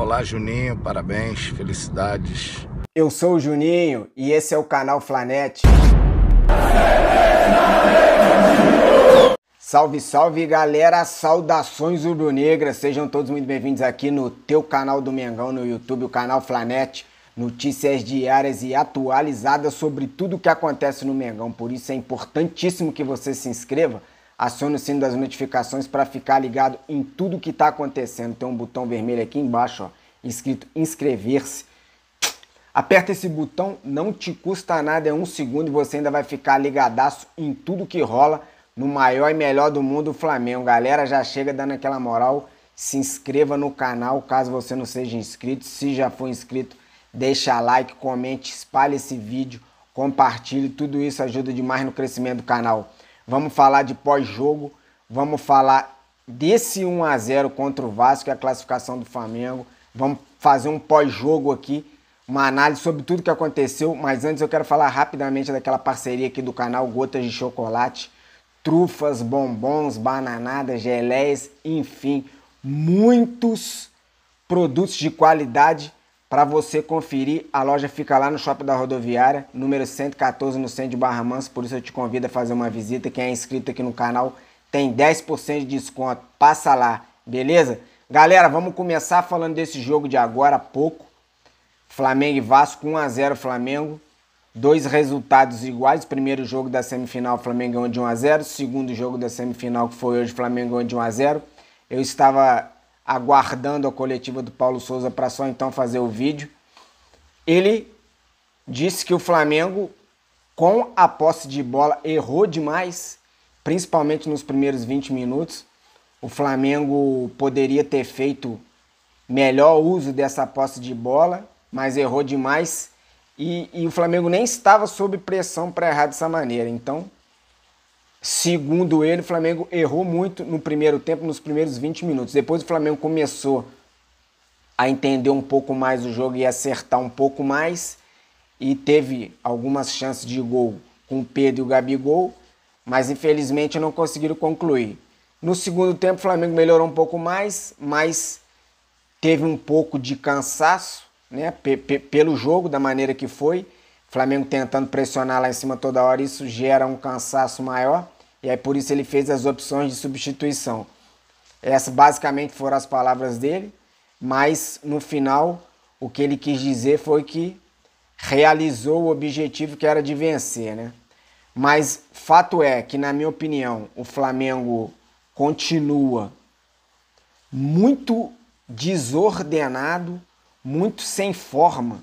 Olá, Juninho, parabéns, felicidades. Eu sou o Juninho e esse é o canal Flanete. Salve, salve galera, saudações rubro sejam todos muito bem-vindos aqui no teu canal do Mengão no YouTube, o canal Flanete. Notícias diárias e atualizadas sobre tudo o que acontece no Mengão, por isso é importantíssimo que você se inscreva Acione o sino das notificações para ficar ligado em tudo que está acontecendo. Tem um botão vermelho aqui embaixo, ó, escrito inscrever-se. Aperta esse botão, não te custa nada, é um segundo e você ainda vai ficar ligadaço em tudo que rola no maior e melhor do mundo, o Flamengo. Galera, já chega dando aquela moral, se inscreva no canal caso você não seja inscrito. Se já for inscrito, deixa like, comente, espalhe esse vídeo, compartilhe, tudo isso ajuda demais no crescimento do canal. Vamos falar de pós-jogo, vamos falar desse 1 a 0 contra o Vasco e a classificação do Flamengo. Vamos fazer um pós-jogo aqui, uma análise sobre tudo que aconteceu, mas antes eu quero falar rapidamente daquela parceria aqui do canal Gotas de Chocolate, trufas, bombons, bananadas, geleias, enfim, muitos produtos de qualidade para você conferir, a loja fica lá no Shopping da Rodoviária, número 114, no centro de Barra Mansa. Por isso eu te convido a fazer uma visita. Quem é inscrito aqui no canal tem 10% de desconto. Passa lá, beleza? Galera, vamos começar falando desse jogo de agora há pouco. Flamengo e Vasco, 1x0 Flamengo. Dois resultados iguais. Primeiro jogo da semifinal, Flamengo ganhou de 1x0. Segundo jogo da semifinal, que foi hoje, Flamengo ganhou de 1x0. Eu estava aguardando a coletiva do Paulo Souza para só então fazer o vídeo. Ele disse que o Flamengo, com a posse de bola, errou demais, principalmente nos primeiros 20 minutos. O Flamengo poderia ter feito melhor uso dessa posse de bola, mas errou demais. E, e o Flamengo nem estava sob pressão para errar dessa maneira. Então, Segundo ele, o Flamengo errou muito no primeiro tempo, nos primeiros 20 minutos. Depois o Flamengo começou a entender um pouco mais o jogo e acertar um pouco mais. E teve algumas chances de gol com o Pedro e o Gabigol, mas infelizmente não conseguiram concluir. No segundo tempo, o Flamengo melhorou um pouco mais, mas teve um pouco de cansaço né, pelo jogo, da maneira que foi. Flamengo tentando pressionar lá em cima toda hora, isso gera um cansaço maior. E aí por isso ele fez as opções de substituição. Essas basicamente foram as palavras dele, mas no final o que ele quis dizer foi que realizou o objetivo que era de vencer, né? Mas fato é que na minha opinião, o Flamengo continua muito desordenado, muito sem forma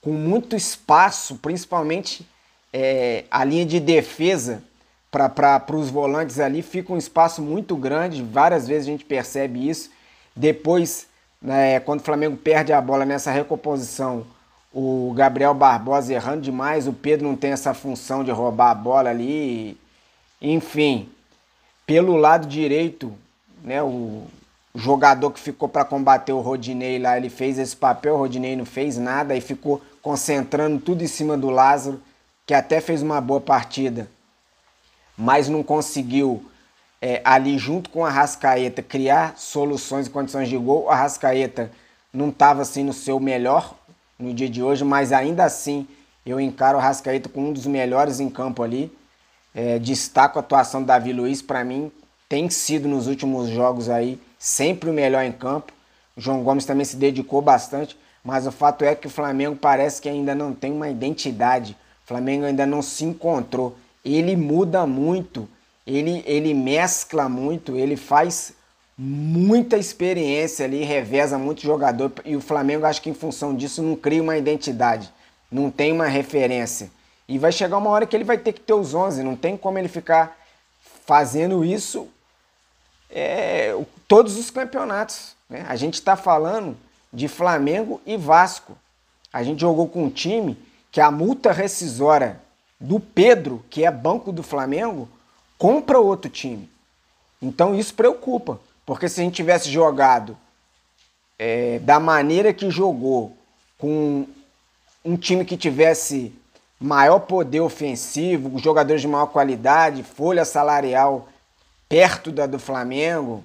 com muito espaço, principalmente é, a linha de defesa para os volantes ali, fica um espaço muito grande. Várias vezes a gente percebe isso. Depois, né, quando o Flamengo perde a bola nessa recomposição, o Gabriel Barbosa errando demais, o Pedro não tem essa função de roubar a bola ali. Enfim, pelo lado direito, né, o, jogador que ficou para combater o Rodinei lá, ele fez esse papel, o Rodinei não fez nada e ficou concentrando tudo em cima do Lázaro, que até fez uma boa partida, mas não conseguiu é, ali junto com a Rascaeta criar soluções e condições de gol. A Rascaeta não estava assim no seu melhor no dia de hoje, mas ainda assim eu encaro o Rascaeta como um dos melhores em campo ali. É, destaco a atuação do Davi Luiz, para mim tem sido nos últimos jogos aí sempre o melhor em campo. O João Gomes também se dedicou bastante, mas o fato é que o Flamengo parece que ainda não tem uma identidade. O Flamengo ainda não se encontrou. Ele muda muito, ele, ele mescla muito, ele faz muita experiência ali, reveza muito jogador. E o Flamengo, acho que em função disso, não cria uma identidade, não tem uma referência. E vai chegar uma hora que ele vai ter que ter os 11, não tem como ele ficar fazendo isso é, todos os campeonatos. Né? A gente está falando de Flamengo e Vasco. A gente jogou com um time que a multa rescisória do Pedro, que é banco do Flamengo, compra outro time. Então isso preocupa, porque se a gente tivesse jogado é, da maneira que jogou, com um time que tivesse maior poder ofensivo, jogadores de maior qualidade, folha salarial perto da do Flamengo,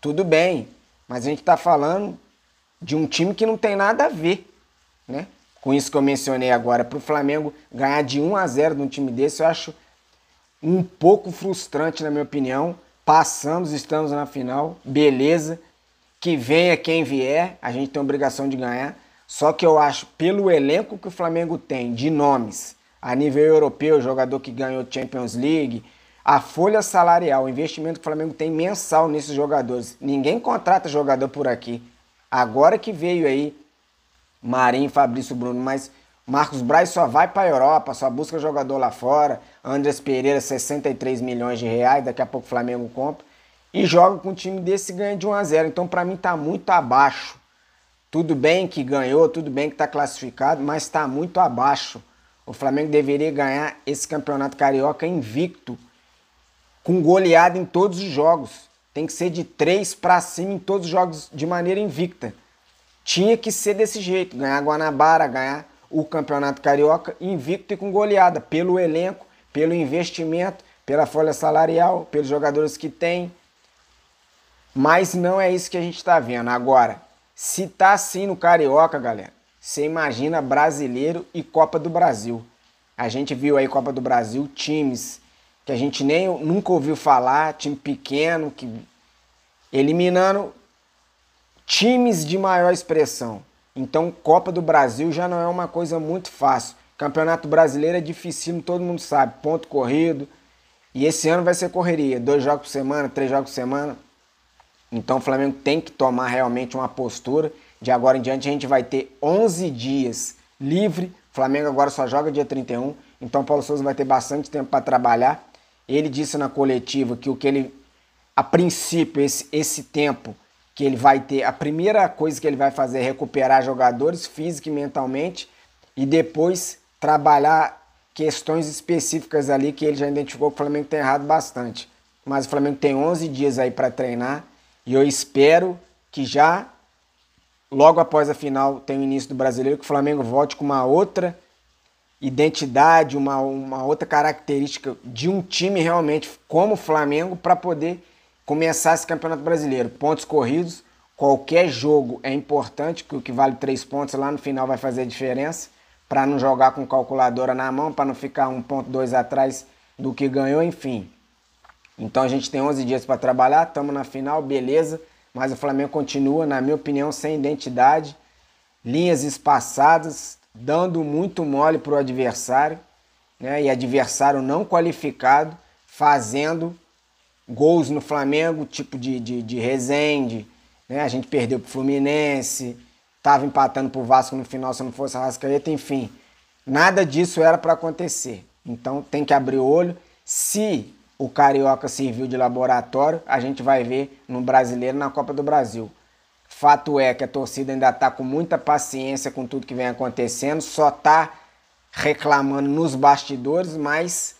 tudo bem, mas a gente está falando de um time que não tem nada a ver, né? Com isso que eu mencionei agora, para o Flamengo ganhar de 1 a 0 de um time desse, eu acho um pouco frustrante, na minha opinião. Passamos, estamos na final, beleza. Que venha quem vier, a gente tem a obrigação de ganhar. Só que eu acho, pelo elenco que o Flamengo tem de nomes, a nível europeu, jogador que ganhou Champions League, a folha salarial, o investimento que o Flamengo tem mensal nesses jogadores. Ninguém contrata jogador por aqui. Agora que veio aí Marinho, Fabrício Bruno, mas Marcos Braz só vai para a Europa, só busca jogador lá fora. Andrés Pereira, 63 milhões de reais, daqui a pouco o Flamengo compra. E joga com um time desse e ganha de 1 a 0. Então, para mim, está muito abaixo. Tudo bem que ganhou, tudo bem que está classificado, mas está muito abaixo. O Flamengo deveria ganhar esse campeonato carioca invicto com goleada em todos os jogos. Tem que ser de três para cima em todos os jogos de maneira invicta. Tinha que ser desse jeito, ganhar Guanabara, ganhar o Campeonato Carioca invicto e com goleada, pelo elenco, pelo investimento, pela folha salarial, pelos jogadores que tem. Mas não é isso que a gente está vendo. Agora, se tá assim no Carioca, galera, você imagina brasileiro e Copa do Brasil. A gente viu aí Copa do Brasil, times que a gente nem nunca ouviu falar, time pequeno, que eliminando times de maior expressão. Então, Copa do Brasil já não é uma coisa muito fácil. Campeonato Brasileiro é dificílimo, todo mundo sabe, ponto corrido. E esse ano vai ser correria, dois jogos por semana, três jogos por semana. Então o Flamengo tem que tomar realmente uma postura. De agora em diante a gente vai ter 11 dias livre. O Flamengo agora só joga dia 31, então o Paulo Souza vai ter bastante tempo para trabalhar. Ele disse na coletiva que o que ele, a princípio, esse, esse tempo que ele vai ter, a primeira coisa que ele vai fazer é recuperar jogadores física e mentalmente e depois trabalhar questões específicas ali que ele já identificou que o Flamengo tem errado bastante. Mas o Flamengo tem 11 dias aí para treinar e eu espero que já logo após a final tem o início do Brasileiro que o Flamengo volte com uma outra identidade, uma, uma outra característica de um time realmente como o Flamengo para poder começar esse Campeonato Brasileiro. Pontos corridos, qualquer jogo é importante, que o que vale três pontos lá no final vai fazer a diferença, para não jogar com calculadora na mão, para não ficar um ponto dois atrás do que ganhou, enfim. Então a gente tem 11 dias para trabalhar, estamos na final, beleza, mas o Flamengo continua, na minha opinião, sem identidade, linhas espaçadas, dando muito mole para o adversário, né? E adversário não qualificado, fazendo gols no Flamengo, tipo de, de, de Rezende, né? A gente perdeu para o Fluminense, estava empatando para o Vasco no final se não fosse a Rascaeta, enfim. Nada disso era para acontecer. Então tem que abrir o olho. Se o Carioca serviu de laboratório, a gente vai ver no Brasileiro na Copa do Brasil. Fato é que a torcida ainda está com muita paciência com tudo que vem acontecendo, só está reclamando nos bastidores, mas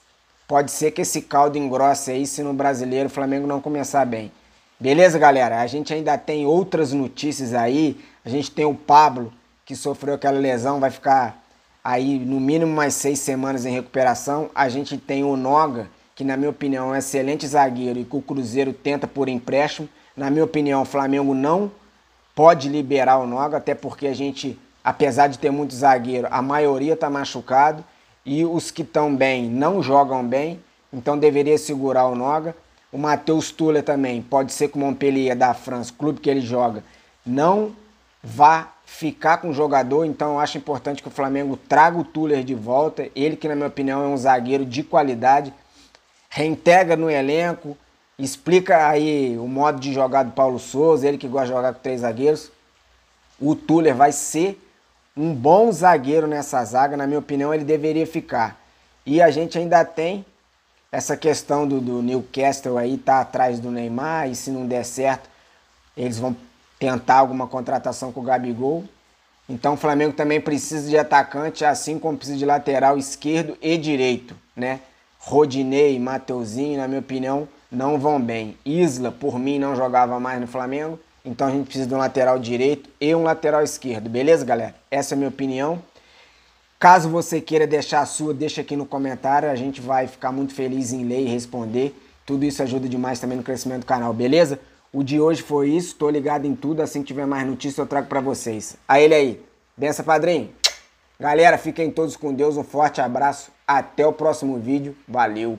pode ser que esse caldo engrosse aí se no brasileiro o Flamengo não começar bem. Beleza, galera? A gente ainda tem outras notícias aí. A gente tem o Pablo, que sofreu aquela lesão, vai ficar aí no mínimo mais seis semanas em recuperação. A gente tem o Noga, que na minha opinião é um excelente zagueiro e que o Cruzeiro tenta por empréstimo. Na minha opinião, o Flamengo não pode liberar o Noga, até porque a gente, apesar de ter muito zagueiro, a maioria está machucado e os que estão bem não jogam bem, então deveria segurar o Noga. O Matheus Tula também, pode ser que o Montpellier da França, clube que ele joga, não vá ficar com o jogador, então eu acho importante que o Flamengo traga o Tuller de volta, ele que na minha opinião é um zagueiro de qualidade, reintegra no elenco, Explica aí o modo de jogar do Paulo Souza, ele que gosta de jogar com três zagueiros. O Tuller vai ser um bom zagueiro nessa zaga, na minha opinião, ele deveria ficar. E a gente ainda tem essa questão do, do Newcastle aí, tá atrás do Neymar, e se não der certo, eles vão tentar alguma contratação com o Gabigol. Então o Flamengo também precisa de atacante, assim como precisa de lateral esquerdo e direito, né? Rodinei, Mateuzinho, na minha opinião, não vão bem. Isla, por mim, não jogava mais no Flamengo. Então a gente precisa de um lateral direito e um lateral esquerdo, beleza, galera? Essa é a minha opinião. Caso você queira deixar a sua, deixa aqui no comentário. A gente vai ficar muito feliz em ler e responder. Tudo isso ajuda demais também no crescimento do canal, beleza? O de hoje foi isso. Tô ligado em tudo. Assim que tiver mais notícia, eu trago para vocês. A ele aí. Bença, padrinho. Galera, fiquem todos com Deus. Um forte abraço. Até o próximo vídeo. Valeu.